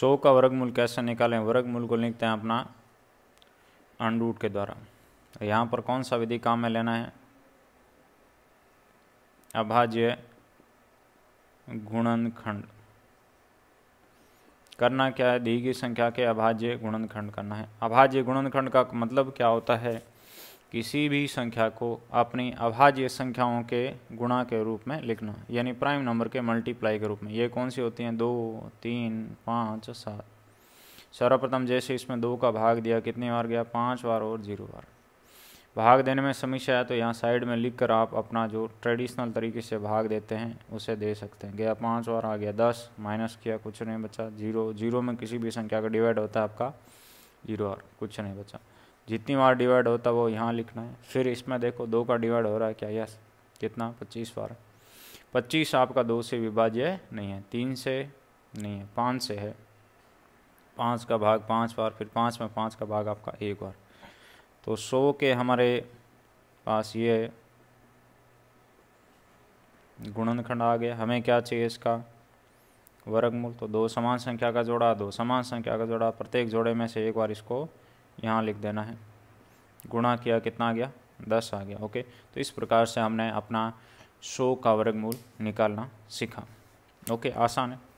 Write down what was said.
सौ का वर्गमूल कैसे निकालें वर्गमूल को लिखते हैं अपना अंडूट के द्वारा यहाँ पर कौन सा विधि काम में लेना है अभाज्य गुणनखंड करना क्या है दी गई संख्या के अभाज्य गुणनखंड करना है अभाज्य गुणनखंड का मतलब क्या होता है किसी भी संख्या को अपनी अभाज्य संख्याओं के गुणा के रूप में लिखना यानी प्राइम नंबर के मल्टीप्लाई के रूप में ये कौन सी होती हैं दो तीन पाँच सात सर्वप्रथम जैसे इसमें दो का भाग दिया कितनी बार गया पाँच बार और जीरो बार भाग देने में समस्या है तो यहाँ साइड में लिख कर आप अपना जो ट्रेडिशनल तरीके से भाग देते हैं उसे दे सकते हैं गया पाँच बार आ गया दस माइनस किया कुछ नहीं बचा जीरो जीरो में किसी भी संख्या का डिवाइड होता है आपका जीरो और कुछ नहीं बचा जितनी बार डिवाइड होता है वो यहाँ लिखना है फिर इसमें देखो दो का डिवाइड हो रहा है क्या यस कितना पच्चीस बार पच्चीस आपका दो से विभाज्य नहीं है तीन से नहीं है पाँच से है पाँच का भाग पाँच बार फिर पाँच में पाँच का भाग आपका एक बार तो सौ के हमारे पास ये गुणनखंड आ गया हमें क्या चाहिए इसका वर्गमूल तो दो समान संख्या का जोड़ा दो समान संख्या का जोड़ा प्रत्येक जोड़े में से एक बार इसको यहाँ लिख देना है गुणा किया कितना आ गया दस आ गया ओके तो इस प्रकार से हमने अपना सौ का वर्गमूल निकालना सीखा ओके आसान है